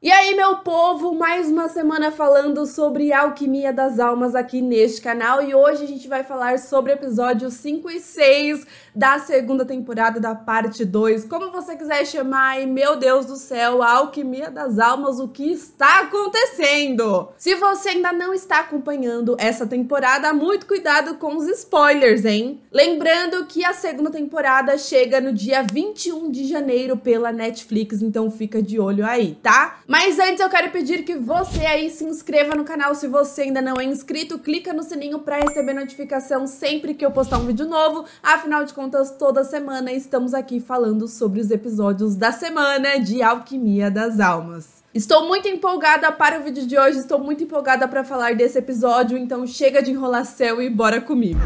E aí, meu povo, mais uma semana falando sobre alquimia das almas aqui neste canal e hoje a gente vai falar sobre episódios 5 e 6 da segunda temporada da parte 2, como você quiser chamar, e meu Deus do céu, a alquimia das almas, o que está acontecendo? Se você ainda não está acompanhando essa temporada, muito cuidado com os spoilers, hein? Lembrando que a segunda temporada chega no dia 21 de janeiro pela Netflix, então fica de olho aí, tá? Mas antes eu quero pedir que você aí se inscreva no canal se você ainda não é inscrito, clica no sininho para receber notificação sempre que eu postar um vídeo novo. Afinal de contas, toda semana estamos aqui falando sobre os episódios da semana de Alquimia das Almas. Estou muito empolgada para o vídeo de hoje, estou muito empolgada para falar desse episódio, então chega de enrolação e bora comigo.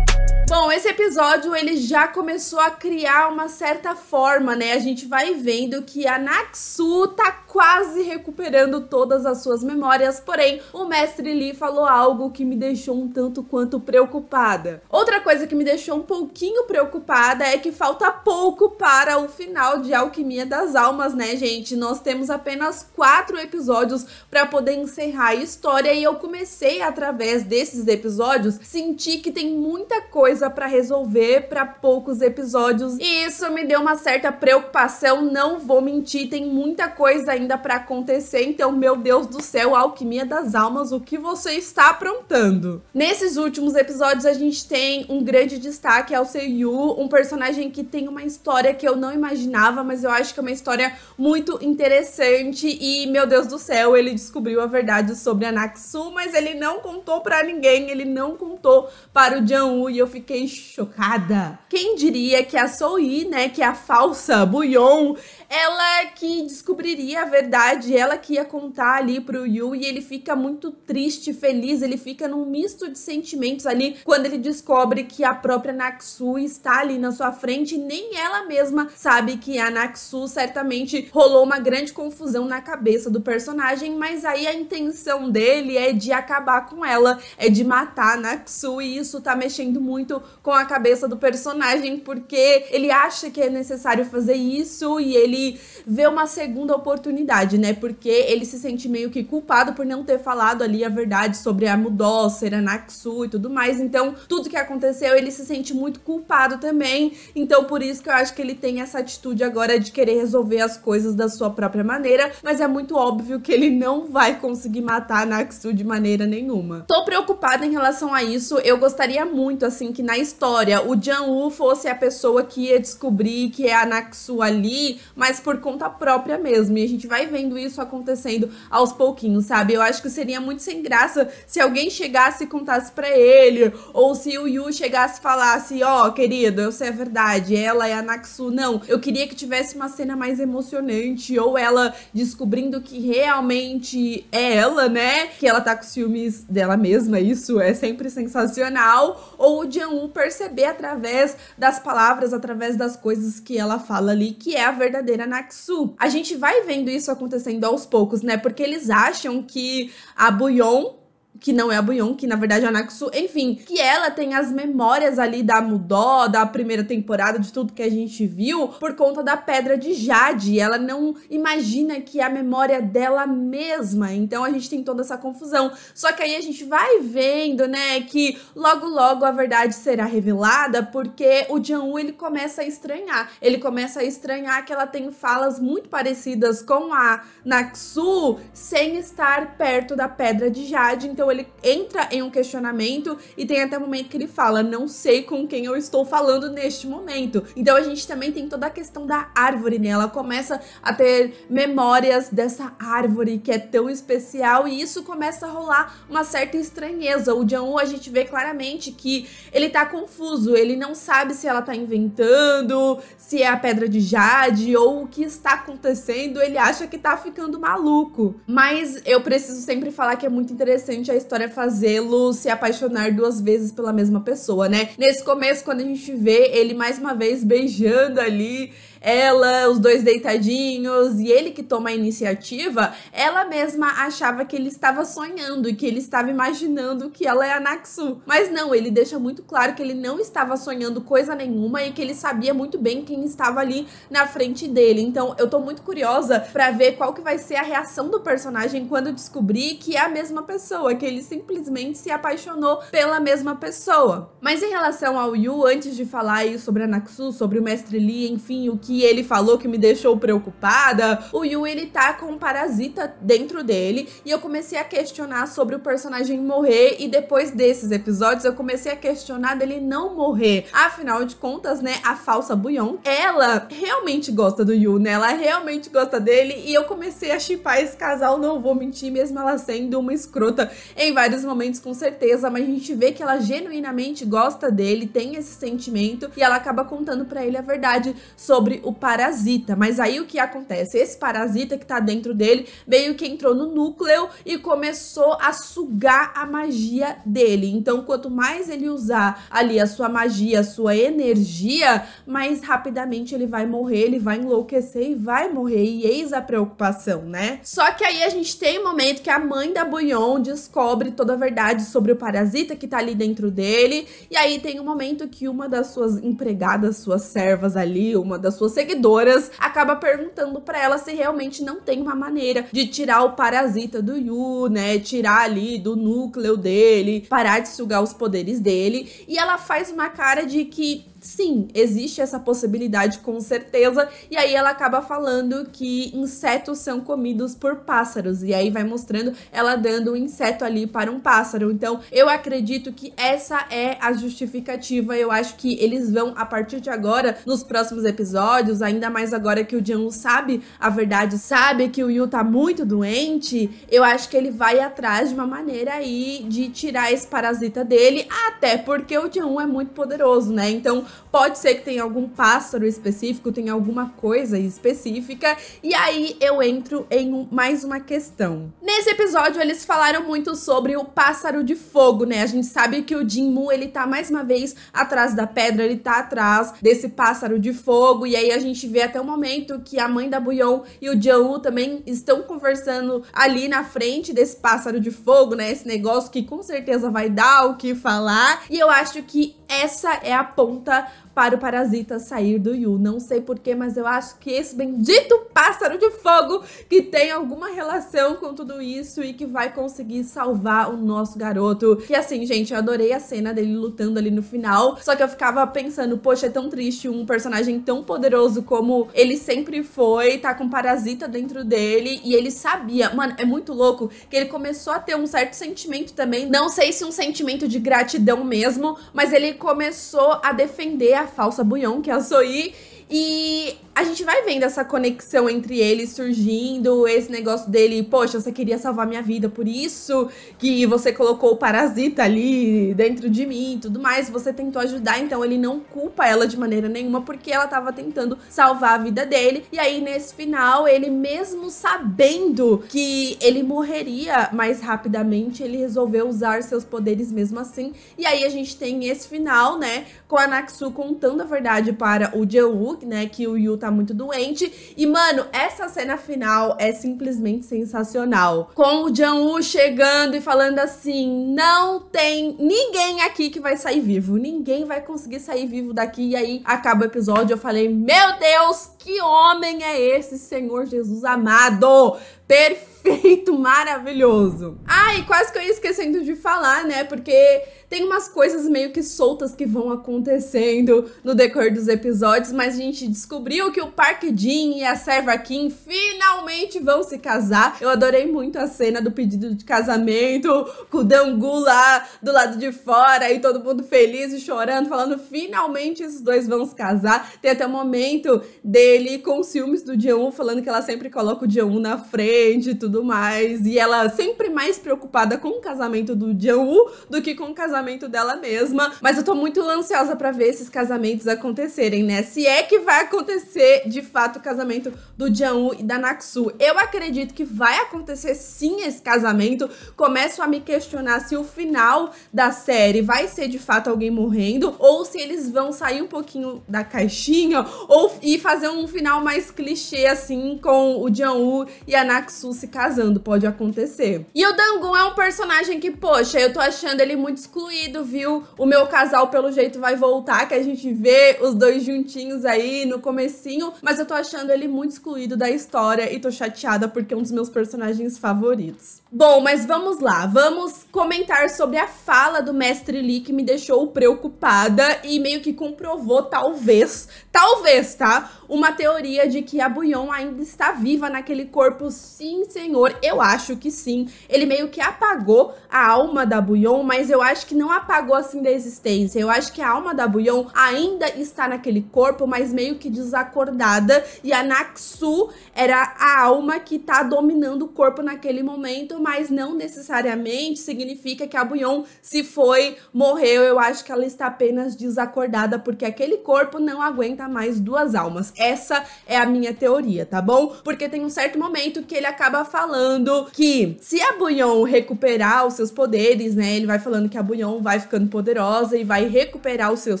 Bom, esse episódio ele já começou a criar uma certa forma, né? A gente vai vendo que a Naksu tá quase recuperando todas as suas memórias, porém o mestre Lee falou algo que me deixou um tanto quanto preocupada. Outra coisa que me deixou um pouquinho preocupada é que falta pouco para o final de Alquimia das Almas, né, gente? Nós temos apenas quatro episódios para poder encerrar a história e eu comecei através desses episódios sentir que tem muita coisa coisa para resolver para poucos episódios. E isso me deu uma certa preocupação, não vou mentir, tem muita coisa ainda para acontecer. Então, meu Deus do céu, alquimia das almas, o que você está aprontando? Nesses últimos episódios a gente tem um grande destaque ao Seiyu, um personagem que tem uma história que eu não imaginava, mas eu acho que é uma história muito interessante e meu Deus do céu, ele descobriu a verdade sobre a Naksu, mas ele não contou para ninguém, ele não contou para o Janwoo e eu fiquei fiquei chocada. Quem diria que a Soui, né, que é a falsa Buyon, ela que descobriria a verdade, ela que ia contar ali pro Yu e ele fica muito triste, feliz, ele fica num misto de sentimentos ali quando ele descobre que a própria Naksu está ali na sua frente, nem ela mesma sabe que a Naksu certamente rolou uma grande confusão na cabeça do personagem, mas aí a intenção dele é de acabar com ela, é de matar a Naksu e isso tá mexendo muito com a cabeça do personagem porque ele acha que é necessário fazer isso e ele vê uma segunda oportunidade, né? Porque ele se sente meio que culpado por não ter falado ali a verdade sobre a Mudócer, a e tudo mais. Então, tudo que aconteceu, ele se sente muito culpado também. Então, por isso que eu acho que ele tem essa atitude agora de querer resolver as coisas da sua própria maneira, mas é muito óbvio que ele não vai conseguir matar a Naxu de maneira nenhuma. Tô preocupada em relação a isso. Eu gostaria muito assim que na história o Wu fosse a pessoa que ia descobrir que é a Naxu ali, mas por conta própria mesmo. E a gente vai vendo isso acontecendo aos pouquinhos, sabe? Eu acho que seria muito sem graça se alguém chegasse e contasse para ele, ou se o Yu chegasse e falasse: Ó, oh, querido, eu sei a verdade, ela é a Naxu. Não, eu queria que tivesse uma cena mais emocionante, ou ela descobrindo que realmente é ela, né? Que ela tá com ciúmes dela mesma, isso é sempre sensacional. Ou o Jianwu perceber através das palavras, através das coisas que ela fala ali, que é a verdadeira Naksu. A gente vai vendo isso acontecendo aos poucos, né? Porque eles acham que a Buyon que não é a Bunyon, que na verdade é a Naxu, enfim, que ela tem as memórias ali da Mudó, da primeira temporada, de tudo que a gente viu, por conta da pedra de Jade. Ela não imagina que é a memória dela mesma. Então a gente tem toda essa confusão. Só que aí a gente vai vendo, né, que logo logo a verdade será revelada, porque o Jian ele começa a estranhar. Ele começa a estranhar que ela tem falas muito parecidas com a Naxu sem estar perto da pedra de Jade. Então ele entra em um questionamento e tem até o um momento que ele fala: Não sei com quem eu estou falando neste momento. Então a gente também tem toda a questão da árvore, né? Ela começa a ter memórias dessa árvore que é tão especial e isso começa a rolar uma certa estranheza. O John a gente vê claramente que ele tá confuso, ele não sabe se ela tá inventando, se é a pedra de Jade ou o que está acontecendo. Ele acha que tá ficando maluco. Mas eu preciso sempre falar que é muito interessante a história é fazê-lo se apaixonar duas vezes pela mesma pessoa, né? Nesse começo, quando a gente vê ele mais uma vez beijando ali ela, os dois deitadinhos e ele que toma a iniciativa, ela mesma achava que ele estava sonhando e que ele estava imaginando que ela é a Naksu. Mas não, ele deixa muito claro que ele não estava sonhando coisa nenhuma e que ele sabia muito bem quem estava ali na frente dele. Então, eu tô muito curiosa para ver qual que vai ser a reação do personagem quando descobrir que é a mesma pessoa, que ele simplesmente se apaixonou pela mesma pessoa. Mas em relação ao Yu, antes de falar aí sobre a Naksu, sobre o Mestre Li, enfim, o que que ele falou que me deixou preocupada. O Yu, ele tá com um parasita dentro dele e eu comecei a questionar sobre o personagem morrer e depois desses episódios eu comecei a questionar dele não morrer. Afinal de contas, né, a falsa Buyon, ela realmente gosta do Yu, né? Ela realmente gosta dele e eu comecei a chipar esse casal, não vou mentir, mesmo ela sendo uma escrota em vários momentos com certeza, mas a gente vê que ela genuinamente gosta dele, tem esse sentimento e ela acaba contando para ele a verdade sobre o parasita. Mas aí o que acontece? Esse parasita que tá dentro dele meio que entrou no núcleo e começou a sugar a magia dele. Então, quanto mais ele usar ali a sua magia, a sua energia, mais rapidamente ele vai morrer, ele vai enlouquecer e vai morrer. E eis a preocupação, né? Só que aí a gente tem um momento que a mãe da Bouillon descobre toda a verdade sobre o parasita que tá ali dentro dele. E aí tem um momento que uma das suas empregadas, suas servas ali, uma das suas seguidoras, acaba perguntando para ela se realmente não tem uma maneira de tirar o parasita do Yu, né? Tirar ali do núcleo dele, parar de sugar os poderes dele. E ela faz uma cara de que sim, existe essa possibilidade com certeza. E aí ela acaba falando que insetos são comidos por pássaros. E aí vai mostrando ela dando um inseto ali para um pássaro. Então eu acredito que essa é a justificativa. Eu acho que eles vão, a partir de agora, nos próximos episódios episódios, ainda mais agora que o Jung sabe a verdade, sabe que o Yu tá muito doente, eu acho que ele vai atrás de uma maneira aí de tirar esse parasita dele, até porque o Jung é muito poderoso, né? Então pode ser que tenha algum pássaro específico, tenha alguma coisa específica, e aí eu entro em um, mais uma questão. Nesse episódio eles falaram muito sobre o pássaro de fogo, né? A gente sabe que o Jinmu ele tá mais uma vez atrás da pedra, ele tá atrás desse pássaro de fogo, e aí aí a gente vê até o momento que a mãe da Buyon e o Jaú também estão conversando ali na frente desse pássaro de fogo, né? Esse negócio que com certeza vai dar o que falar. E eu acho que essa é a ponta para o parasita sair do Yu. Não sei porquê, mas eu acho que esse bendito pássaro de fogo que tem alguma relação com tudo isso e que vai conseguir salvar o nosso garoto. E assim, gente, eu adorei a cena dele lutando ali no final. Só que eu ficava pensando, poxa, é tão triste um personagem tão poderoso como ele sempre foi, tá com parasita dentro dele e ele sabia. Mano, é muito louco que ele começou a ter um certo sentimento também. Não sei se um sentimento de gratidão mesmo, mas ele começou a defender a falsa Buion, que é a Zoe, e a gente vai vendo essa conexão entre eles surgindo, esse negócio dele, poxa, você queria salvar minha vida, por isso que você colocou o parasita ali dentro de mim e tudo mais, você tentou ajudar, então ele não culpa ela de maneira nenhuma porque ela tava tentando salvar a vida dele. E aí nesse final, ele mesmo sabendo que ele morreria mais rapidamente, ele resolveu usar seus poderes mesmo assim. E aí a gente tem esse final, né, com a Naksu contando a verdade para o Jeuk, né, que o Yu tá muito doente. E, mano, essa cena final é simplesmente sensacional. Com o Jang-woo chegando e falando assim: não tem ninguém aqui que vai sair vivo. Ninguém vai conseguir sair vivo daqui. E aí acaba o episódio. Eu falei: meu Deus, que homem é esse, Senhor Jesus amado? Perfeito, maravilhoso. Ai, quase que eu ia esquecendo de falar, né? Porque tem umas coisas meio que soltas que vão acontecendo no decorrer dos episódios, mas a gente descobriu que o Park Jin e a Serva Kim finalmente vão se casar. Eu adorei muito a cena do pedido de casamento, com o Dangu lá do lado de fora e todo mundo feliz e chorando, falando finalmente esses dois vão se casar. Tem até o um momento dele com ciúmes do Jeon, falando que ela sempre coloca o Jeon na frente e tudo mais. E ela sempre mais preocupada com o casamento do Jeon do que com o casamento casamento dela mesma. Mas eu tô muito ansiosa para ver esses casamentos acontecerem, né? Se é que vai acontecer de fato o casamento do Jianwoo e da Naksu. Eu acredito que vai acontecer sim esse casamento. Começo a me questionar se o final da série vai ser de fato alguém morrendo ou se eles vão sair um pouquinho da caixinha ou e fazer um final mais clichê assim com o Jianwoo e a Naksu se casando. Pode acontecer. E o Dangun é um personagem que, poxa, eu tô achando ele muito exclusivo concluído, viu? O meu casal, pelo jeito, vai voltar, que a gente vê os dois juntinhos aí no comecinho, mas eu tô achando ele muito excluído da história e tô chateada porque é um dos meus personagens favoritos. Bom, mas vamos lá, vamos comentar sobre a fala do mestre Lee que me deixou preocupada e meio que comprovou, talvez, talvez, tá? Uma teoria de que a Buyon ainda está viva naquele corpo, sim, senhor, eu acho que sim. Ele meio que apagou a alma da Buyon, mas eu acho que que não apagou assim da existência. Eu acho que a alma da Buyon ainda está naquele corpo, mas meio que desacordada. E a Naxu era a alma que está dominando o corpo naquele momento, mas não necessariamente significa que a Buyon se foi, morreu. Eu acho que ela está apenas desacordada, porque aquele corpo não aguenta mais duas almas. Essa é a minha teoria, tá bom? Porque tem um certo momento que ele acaba falando que se a Buyon recuperar os seus poderes, né? Ele vai falando que a Buyon Mignon vai ficando poderosa e vai recuperar os seus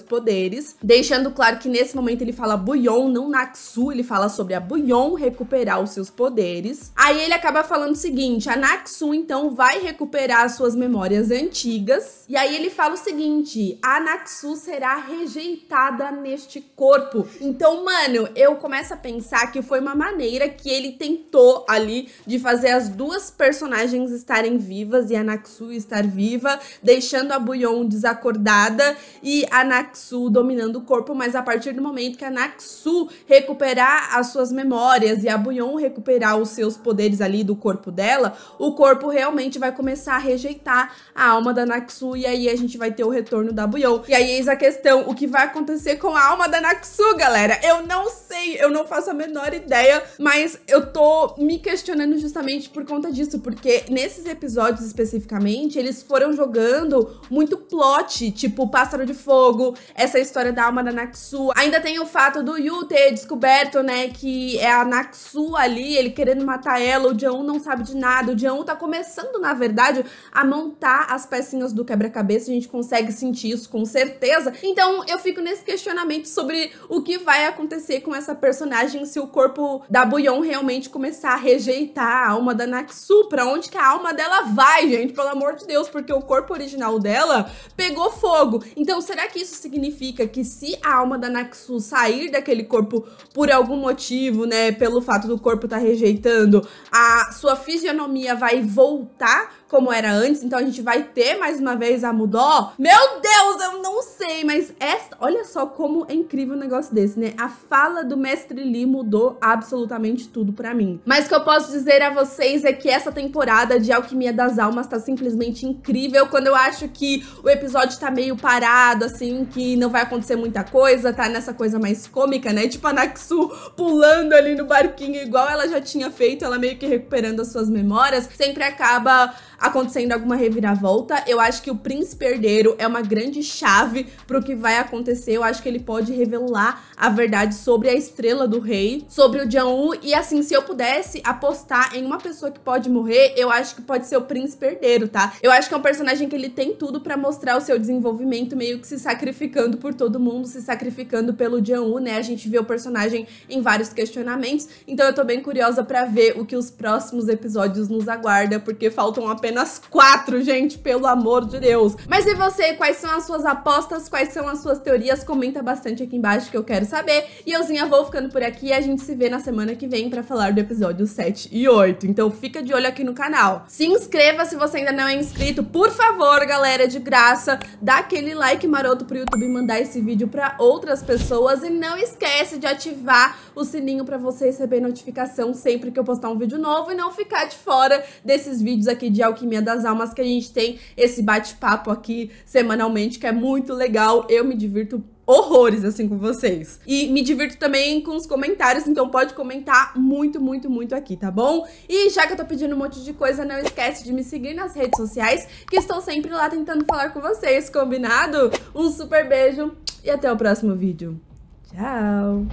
poderes, deixando claro que nesse momento ele fala Buyon, não Naxu. ele fala sobre a Buyon recuperar os seus poderes. Aí ele acaba falando o seguinte, a Naxu então vai recuperar suas memórias antigas, e aí ele fala o seguinte, a Naxu será rejeitada neste corpo. Então, mano, eu começo a pensar que foi uma maneira que ele tentou ali de fazer as duas personagens estarem vivas e a Naxu estar viva, deixando a Buyon desacordada e a Naxu dominando o corpo, mas a partir do momento que a Naxu recuperar as suas memórias e a Buyon recuperar os seus poderes ali do corpo dela, o corpo realmente vai começar a rejeitar a alma da Naxu e aí a gente vai ter o retorno da Buyon. E aí eis a questão, o que vai acontecer com a alma da Naxu, galera? Eu não sei, eu não faço a menor ideia, mas eu tô me questionando justamente por conta disso, porque nesses episódios especificamente, eles foram jogando muito plot, tipo Pássaro de Fogo, essa história da alma da Naksu. Ainda tem o fato do Yu ter descoberto, né, que é a Naksu ali, ele querendo matar ela, o Jeon não sabe de nada, o Jeon tá começando, na verdade, a montar as pecinhas do quebra-cabeça, a gente consegue sentir isso com certeza. Então eu fico nesse questionamento sobre o que vai acontecer com essa personagem se o corpo da Buyon realmente começar a rejeitar a alma da Naksu, pra onde que a alma dela vai, gente, pelo amor de Deus, porque o corpo original dela dela pegou fogo. Então, será que isso significa que se a alma da Naxu sair daquele corpo por algum motivo, né, pelo fato do corpo estar tá rejeitando, a sua fisionomia vai voltar como era antes? Então a gente vai ter mais uma vez a Mudó? Meu Deus, eu não sei, mas essa, olha só como é incrível um negócio desse, né? A fala do mestre Lee mudou absolutamente tudo para mim. Mas o que eu posso dizer a vocês é que essa temporada de Alquimia das Almas tá simplesmente incrível, quando eu acho que que o episódio tá meio parado, assim, que não vai acontecer muita coisa, tá nessa coisa mais cômica, né? Tipo a pulando ali no barquinho, igual ela já tinha feito, ela meio que recuperando as suas memórias, sempre acaba acontecendo alguma reviravolta. Eu acho que o príncipe herdeiro é uma grande chave pro que vai acontecer. Eu acho que ele pode revelar a verdade sobre a estrela do rei, sobre o Jiang woo E assim, se eu pudesse apostar em uma pessoa que pode morrer, eu acho que pode ser o príncipe herdeiro, tá? Eu acho que é um personagem que ele tem tudo para mostrar o seu desenvolvimento, meio que se sacrificando por todo mundo, se sacrificando pelo Jiang woo né? A gente vê o personagem em vários questionamentos. Então eu tô bem curiosa para ver o que os próximos episódios nos aguarda, porque faltam apenas apenas quatro, gente, pelo amor de Deus. Mas e você, quais são as suas apostas, quais são as suas teorias? Comenta bastante aqui embaixo que eu quero saber. E euzinha vou ficando por aqui a gente se vê na semana que vem para falar do episódio 7 e 8. Então fica de olho aqui no canal. Se inscreva se você ainda não é inscrito, por favor, galera, de graça, dá aquele like maroto pro YouTube mandar esse vídeo para outras pessoas e não esquece de ativar o sininho para você receber notificação sempre que eu postar um vídeo novo e não ficar de fora desses vídeos aqui de Alquimia das Almas que a gente tem esse bate-papo aqui semanalmente que é muito legal. Eu me divirto horrores assim com vocês. E me divirto também com os comentários, então pode comentar muito, muito, muito aqui, tá bom? E já que eu tô pedindo um monte de coisa, não esquece de me seguir nas redes sociais, que estou sempre lá tentando falar com vocês, combinado? Um super beijo e até o próximo vídeo. Tchau!